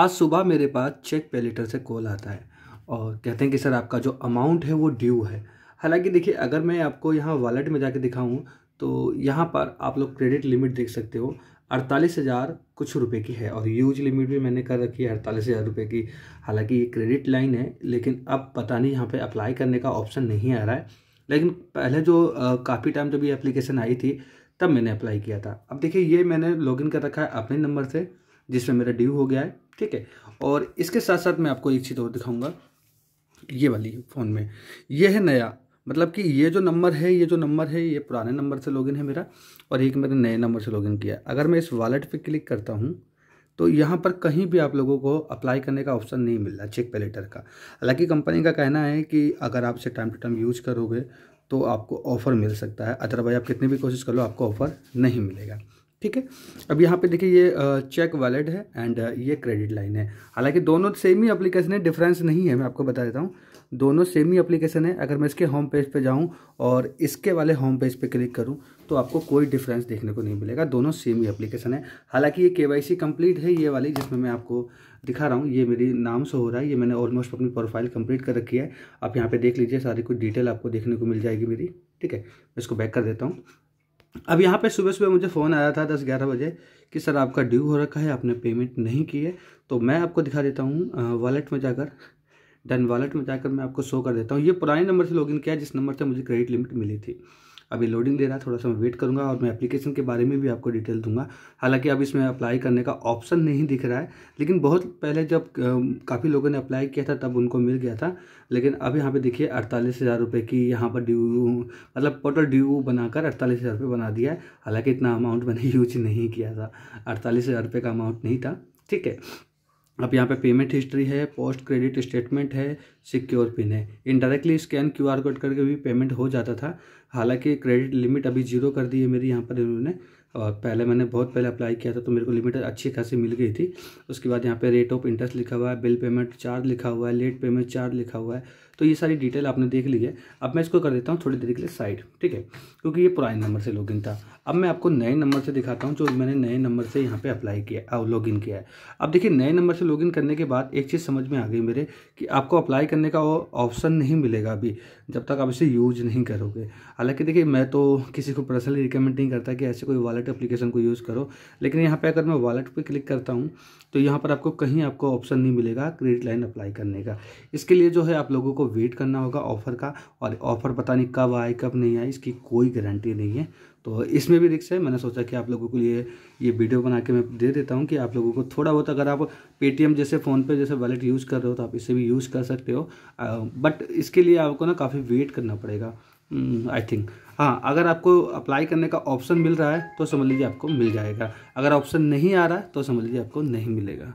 आज सुबह मेरे पास चेक पेलेटर से कॉल आता है और कहते हैं कि सर आपका जो अमाउंट है वो ड्यू है हालांकि देखिए अगर मैं आपको यहाँ वॉलेट में जाके दिखाऊँ तो यहाँ पर आप लोग क्रेडिट लिमिट देख सकते हो अड़तालीस हज़ार कुछ रुपए की है और यूज लिमिट भी मैंने कर रखी है अड़तालीस हज़ार रुपये की हालांकि ये क्रेडिट लाइन है लेकिन अब पता नहीं यहाँ पे अप्लाई करने का ऑप्शन नहीं आ रहा है लेकिन पहले जो काफ़ी टाइम जब ये एप्लीकेशन आई थी तब मैंने अप्लाई किया था अब देखिए ये मैंने लॉगिन कर रखा है अपने नंबर से जिसमें मेरा ड्यू हो गया है ठीक है और इसके साथ साथ मैं आपको एक चीज़ और दिखाऊंगा ये वाली फ़ोन में ये है नया मतलब कि ये जो नंबर है ये जो नंबर है ये पुराने नंबर से लॉगिन है मेरा और एक मैंने नए नंबर से लॉगिन किया अगर मैं इस वॉलेट पे क्लिक करता हूँ तो यहाँ पर कहीं भी आप लोगों को अप्लाई करने का ऑप्शन नहीं मिल रहा चेक पे लेटर का हालाँकि कंपनी का कहना है कि अगर आप इसे टाइम टू टाइम यूज करोगे तो आपको ऑफ़र मिल सकता है अदरवाइज आप कितनी भी कोशिश कर लो आपको ऑफ़र नहीं मिलेगा ठीक है अब यहाँ पे देखिए ये चेक वॉलेट है एंड ये क्रेडिट लाइन है हालांकि दोनों सेम ही अप्लीकेशन है डिफरेंस नहीं है मैं आपको बता देता हूँ दोनों सेम ही अप्लीकेशन है अगर मैं इसके होम पेज पे जाऊँ और इसके वाले होम पेज पे क्लिक करूँ तो आपको कोई डिफरेंस देखने को नहीं मिलेगा दोनों सेम ही अप्लीकेशन है हालांकि ये के वाई सी है ये वाली जिसमें मैं आपको दिखा रहा हूँ ये मेरी नाम से हो रहा है ये मैंने ऑलमोस्ट अपनी प्रोफाइल कंप्लीट कर रखी है आप यहाँ पे देख लीजिए सारी कुछ डिटेल आपको देखने को मिल जाएगी मेरी ठीक है मैं इसको बैक कर देता हूँ अब यहाँ पे सुबह सुबह मुझे फ़ोन आया था दस ग्यारह बजे कि सर आपका ड्यू हो रखा है आपने पेमेंट नहीं की है तो मैं आपको दिखा देता हूँ वॉलेट में जाकर डन वॉलेट में जाकर मैं आपको शो कर देता हूँ ये पुराने नंबर से लॉगिन किया जिस नंबर से मुझे क्रेडिट लिमिट मिली थी अभी लोडिंग ले रहा है थोड़ा सा मैं वेट करूँगा और मैं एप्लीकेशन के बारे में भी आपको डिटेल दूंगा हालांकि अब इसमें अप्लाई करने का ऑप्शन नहीं दिख रहा है लेकिन बहुत पहले जब काफ़ी लोगों ने अप्लाई किया था तब उनको मिल गया था लेकिन अब यहाँ पर देखिए अड़तालीस हज़ार रुपये की यहाँ पर ड्यू मतलब टोटल ड्यू बनाकर अड़तालीस हज़ार रुपये बना दिया है हालाँकि इतना अमाउंट मैंने यूज नहीं किया था अड़तालीस हज़ार रुपये का अमाउंट नहीं था ठीक है अब यहाँ पे पेमेंट हिस्ट्री है पोस्ट क्रेडिट स्टेटमेंट है सिक्योर पिन है इनडायरेक्टली स्कैन क्यूआर कोड करके भी पेमेंट हो जाता था हालांकि क्रेडिट लिमिट अभी जीरो कर दी है मेरी यहाँ पर इन्होंने और पहले मैंने बहुत पहले अप्लाई किया था तो मेरे को लिमिट अच्छी खासी मिल गई थी उसके बाद यहाँ पे रेट ऑफ इंटरेस्ट लिखा हुआ है बिल पेमेंट चार्ज लिखा हुआ है लेट पेमेंट चार्ज लिखा हुआ है तो ये सारी डिटेल आपने देख ली है अब मैं इसको कर देता हूँ थोड़ी देर के लिए साइड ठीक है क्योंकि ये पुराने नंबर से लॉगिन था अब मैं आपको नए नंबर से दिखाता हूँ जो मैंने नए नंबर से यहाँ पे अप्लाई किया लॉगिन किया है अब देखिए नए नंबर से लॉगिन करने के बाद एक चीज़ समझ में आ गई मेरे कि आपको अप्लाई करने का ऑप्शन नहीं मिलेगा अभी जब तक आप इसे यूज नहीं करोगे हालांकि देखिए मैं तो किसी को पर्सनली रिकमेंड नहीं करता कि ऐसे कोई वॉलेट एप्लीकेशन को यूज़ करो लेकिन यहाँ पे अगर मैं वॉलेट पे क्लिक करता हूँ तो यहाँ पर आपको कहीं आपको ऑप्शन नहीं मिलेगा क्रेडिट लाइन अप्लाई करने का इसके लिए जो है आप लोगों को वेट करना होगा ऑफर का और ऑफर पता नहीं कब आए कब नहीं आए इसकी कोई गारंटी नहीं है तो इसमें भी रिक्स है मैंने सोचा कि आप लोगों के लिए ये वीडियो बना के मैं दे देता हूँ कि आप लोगों को थोड़ा बहुत अगर आप पेटीएम जैसे फ़ोनपे जैसे वॉलेट यूज़ कर रहे हो तो आप इसे भी यूज़ कर सकते हो बट इसके लिए आपको ना काफ़ी वेट करना पड़ेगा आई hmm, थिंक हाँ अगर आपको अप्लाई करने का ऑप्शन मिल रहा है तो समझ लीजिए आपको मिल जाएगा अगर ऑप्शन नहीं आ रहा है तो समझ लीजिए आपको नहीं मिलेगा